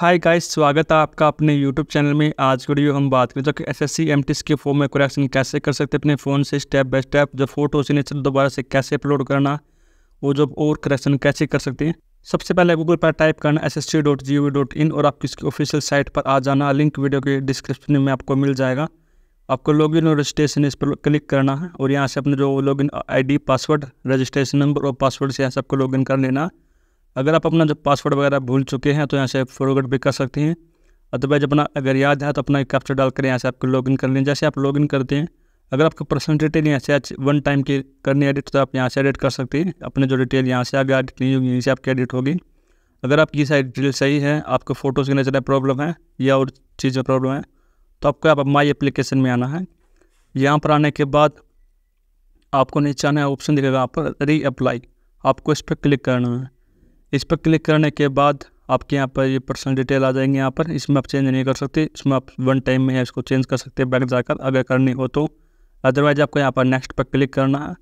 hi guys स्वागत है आपका अपने यूट्यूब चैनल में आज के वीडियो हम बात करें जो कि S S C M T form में करेक्शन कैसे कर सकते हैं अपने फ़ोन से स्टेप बाय स्टेप जो फोटो सिग्नेचर दोबारा से कैसे अपलोड करना वो जब और करेक्शन कैसे कर सकते हैं सबसे पहले गूगल पर टाइप करना S S dot G O dot in और आप किसकी ऑफिशियल साइट पर आ जाना लिंक वीडियो के डिस्क्रिप्शन में आपको मिल जाएगा आपको लॉगिन और रजिस्ट्रेशन इस पर क्लिक करना है और यहाँ से अपने जो login ID password registration number और पासवर्ड से यहाँ से आपको लॉगिन कर लेना है अगर आप अपना जो पासवर्ड वगैरह भूल चुके हैं तो यहाँ से फॉरवर्ड भी कर सकते हैं अदरवाइज अपना अगर याद है तो अपना कैप्चर डाल कर यहाँ से आपको लॉगिन कर लें जैसे आप लॉगिन करते हैं अगर आपको पर्सनल डिटेल यहाँ से वन टाइम की करनी एडिट तो आप यहाँ से एडिट कर सकते हैं अपने जो डिटेल यहाँ से आगे एडिट नहीं होगी यहीं से आपकी एडिट होगी अगर आपकी सारी डिटेल सही है आपको फ़ोटोज़ के नजर प्रॉब्लम है या और चीज़ में प्रॉब्लम है तो आपको आप माई एप्लीकेशन में आना है यहाँ पर आने के बाद आपको नीचे आना ऑप्शन दिखेगा यहाँ पर री अप्लाई आपको इस पर क्लिक करना है इस पर क्लिक करने के बाद आपके यहाँ पर ये पर्सनल डिटेल आ जाएंगे यहाँ पर इसमें आप चेंज नहीं कर सकते इसमें आप वन टाइम में इसको चेंज कर सकते हैं बैक जाकर अगर करनी हो तो अदरवाइज आपको यहाँ पर नेक्स्ट पर क्लिक करना है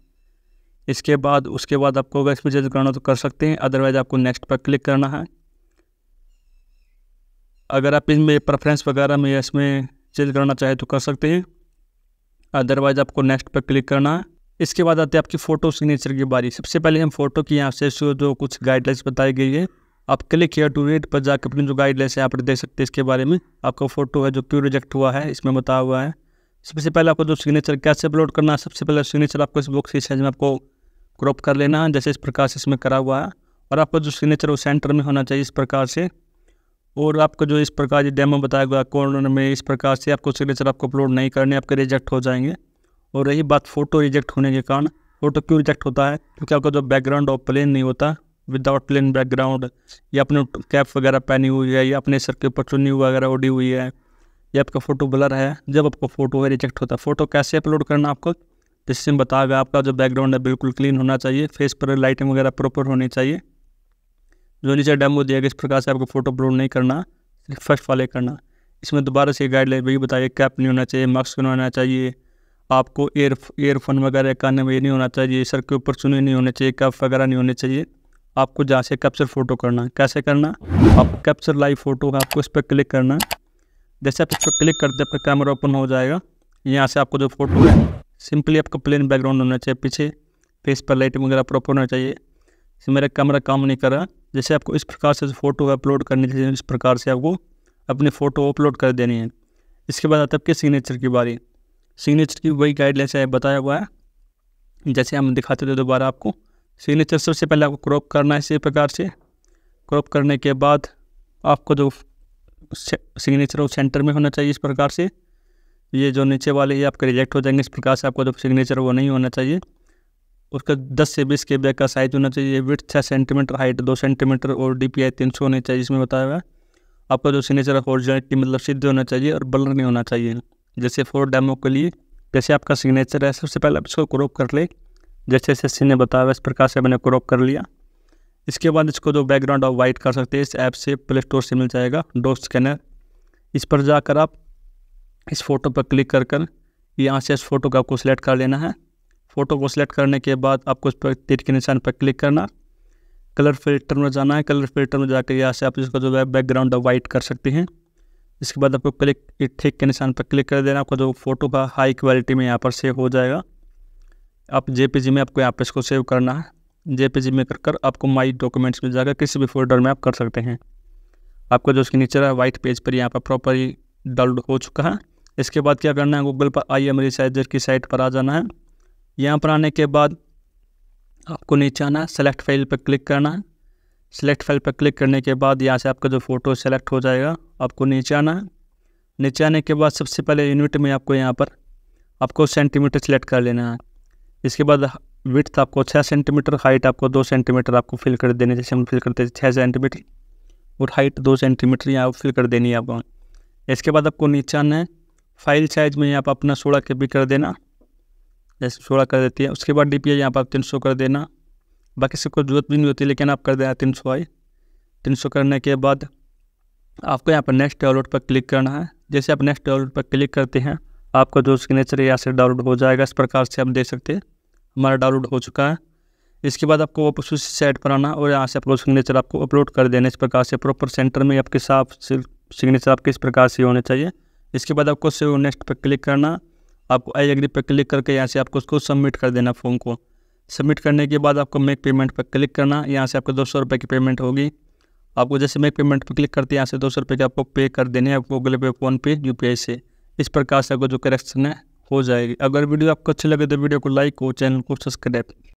इसके बाद उसके बाद आपको अगर इसमें चेंज करना हो तो कर सकते हैं अदरवाइज आपको नेक्स्ट पर क्लिक करना है अगर आप इनमें प्रेफरेंस वगैरह में इसमें चेंज करना चाहें तो कर सकते हैं अदरवाइज आपको नेक्स्ट पर क्लिक करना है इसके बाद आते हैं आपकी फ़ोटो सिग्नेचर की बारी सबसे पहले हम फोटो की यहाँ से जो कुछ गाइडलाइंस बताई गई है आप क्लिक हेयर टू रेट पर जाकर अपनी जो गाइडलाइंस है यहाँ पर देख सकते हैं इसके बारे में आपका फ़ोटो है जो क्यों रिजेक्ट हुआ है इसमें बताया हुआ है सबसे पहले आपको जो सिग्नेचर कैसे अपलोड करना है सबसे पहले सिग्नेचर आपको इस बॉक्स की में आपको क्रॉप कर लेना है जैसे इस प्रकार से इसमें करा हुआ है और आपका जो सिग्नेचर वो सेंटर में होना चाहिए इस प्रकार से और आपको जो इस प्रकार ये डेमो बताया गया कॉर्नर में इस प्रकार से आपको सिग्नेचर आपको अपलोड नहीं करने आपके रिजेक्ट हो जाएंगे और रही बात फ़ोटो रिजेक्ट होने के कारण फ़ोटो क्यों रिजेक्ट होता है क्योंकि आपका जो बैकग्राउंड और प्लेन नहीं होता विदाउट प्लेन बैकग्राउंड या अपने कैप वगैरह पहनी हुई है या अपने सर के ऊपर चुन्नी वगैरह उड़ी हुई है या आपका फ़ोटो ब्लर है जब आपका फ़ोटो है रिजेक्ट होता है फ़ोटो कैसे अपलोड करना आपको जिससे हम बताया गया आपका जो बैकग्राउंड है बिल्कुल क्लीन होना चाहिए फेस पर लाइटिंग वगैरह प्रॉपर होनी चाहिए जो नीचे डेमो दिया गया इस प्रकार से आपको फ़ोटो अपलोड नहीं करना सिर्फ फर्स्ट वाले करना इसमें दोबारा से गाइडलाइन वही बताइए कैप नहीं होना चाहिए मास्क नहीं होना चाहिए आपको एयर एयरफोन वगैरह कान में नहीं होना चाहिए सर के ऊपर चुने नहीं होने चाहिए कफ वगैरह नहीं होने चाहिए आपको जहाँ से कैप्चर फ़ोटो करना है कैसे करना आप कैप्चर लाइव फ़ोटो का आपको इस पर क्लिक करना है जैसे आप इस पर क्लिक करते आपका कैमरा ओपन हो जाएगा यहाँ से आपको जो फ़ोटो है सिंपली आपका प्लेन बैकग्राउंड होना चाहिए पीछे फेस पर लाइटिंग वगैरह प्रॉपर होना चाहिए मेरा कैमरा काम नहीं कर रहा जैसे आपको इस प्रकार से फ़ोटो अपलोड करनी चाहिए इस प्रकार से आपको अपनी फ़ोटो अपलोड कर देनी है इसके बाद आता है आपके सिग्नेचर की बारी सिग्नेचर की वही गाइडलाइन से बताया हुआ है जैसे हम दिखाते थे दोबारा आपको सिग्नेचर सबसे पहले आपको क्रॉप करना है इसी प्रकार से क्रॉप करने के बाद आपको जो सिग्नेचर वो सेंटर में होना चाहिए इस प्रकार से ये जो नीचे वाले ये आपके रिजेक्ट हो जाएंगे इस प्रकार से आपको जो सिग्नेचर वो नहीं होना चाहिए उसका दस से बीस के बैग का साइज होना चाहिए विथ छः सेंटीमीटर हाइट दो सेंटीमीटर और डी पी आई तीन सौ होनी चाहिए इसमें बताया हुआ है आपका जो सिग्नेचर है हॉर्जनेटली मतलब सिद्ध होना चाहिए और बलर नहीं होना चाहिए जैसे फोर डेमो के लिए जैसे आपका सिग्नेचर है सबसे पहले आप इसको क्रॉप कर ले जैसे जैसे सी ने बताया इस प्रकार से मैंने क्रॉप कर लिया इसके बाद इसको जो बैकग्राउंड आप वाइट कर सकते हैं इस ऐप से प्ले स्टोर से मिल जाएगा डो स्कैनर इस पर जाकर आप इस फ़ोटो पर क्लिक कर कर यहाँ से इस फ़ोटो को आपको सिलेक्ट कर लेना है फ़ोटो को सिलेक्ट करने के बाद आपको इस पर तीर के निशान पर क्लिक करना कलर फिल्टर में जाना है कलर फिल्टर में जाकर यहाँ से आप इसका जो है बैकग्राउंड वाइट कर सकते हैं इसके बाद आपको क्लिक ठीक के निशान पर क्लिक कर देना आपका जो फ़ोटो का हाई क्वालिटी में यहाँ पर सेव हो जाएगा आप जे में आपको यहाँ पर इसको सेव करना है जे में कर कर आपको माई डॉक्यूमेंट्स मिल जाएगा किसी भी फोल्डर में आप कर सकते हैं आपका जो उसके नीचे है वाइट पेज पर यहाँ पर प्रॉपरली डाउनलोड हो चुका है इसके बाद क्या करना है गूगल पर आई एम रिसाइजर की साइट पर आ जाना है यहाँ पर आने के बाद आपको नीचे आना है सेलेक्ट फाइल पर क्लिक करना है सेलेक्ट फाइल पर क्लिक करने के बाद यहाँ से आपका जो फ़ोटो सेलेक्ट हो जाएगा आपको नीचे आना है नीचे आने के बाद सबसे पहले यूनिट में आपको यहाँ पर आपको सेंटीमीटर सेलेक्ट कर लेना है इसके बाद विथ आपको छः सेंटीमीटर हाइट आपको दो सेंटीमीटर आपको फिल कर देने जैसे हम फिल करते थे छः सेंटीमीटर और हाइट दो सेंटीमीटर यहाँ फिल कर देनी है आपको इसके बाद आपको नीचे आना है फाइल साइज़ में आप अपना सोलह के बी कर देना जैसे सोलह कर देती है उसके बाद डी पी यहाँ पर आप तीन सौ कर देना बाकी सबको कोई ज़रूरत भी नहीं होती लेकिन आप कर देना तीन सौ आई तीन सौ करने के बाद आपको यहाँ पर नेक्स्ट डाउनलोड पर क्लिक करना है जैसे आप नेक्स्ट डाउनलोड पर क्लिक करते हैं आपका जो सिग्नेचर यहाँ से डाउनलोड हो जाएगा इस प्रकार से आप देख सकते हैं हमारा डाउनलोड हो चुका है इसके बाद आपको वापस उसी साइट पर आना और यहाँ से अपलोड सिग्नेचर आपको अपलोड कर देना इस प्रकार से प्रॉपर सेंटर में आपके साफ सिग्नेचर आपके इस प्रकार से होने चाहिए इसके बाद आपको सेव नेक्स्ट पर क्लिक करना आपको आई एग्री पर क्लिक करके यहाँ से आपको उसको सबमिट कर देना फॉर्म को सबमिट करने के बाद आपको मेक पेमेंट पर क्लिक करना यहाँ से आपको दो सौ रुपये की पेमेंट होगी आपको जैसे मेक पेमेंट पर क्लिक करते हैं यहाँ से दो सौ रुपये के आपको पे कर देने हैं गूगल पे फ़ोनपे यू पी आई से इस प्रकार से आपको जो करेक्शन है हो जाएगी अगर वीडियो आपको अच्छी लगे तो वीडियो को लाइक और चैनल को सब्सक्राइब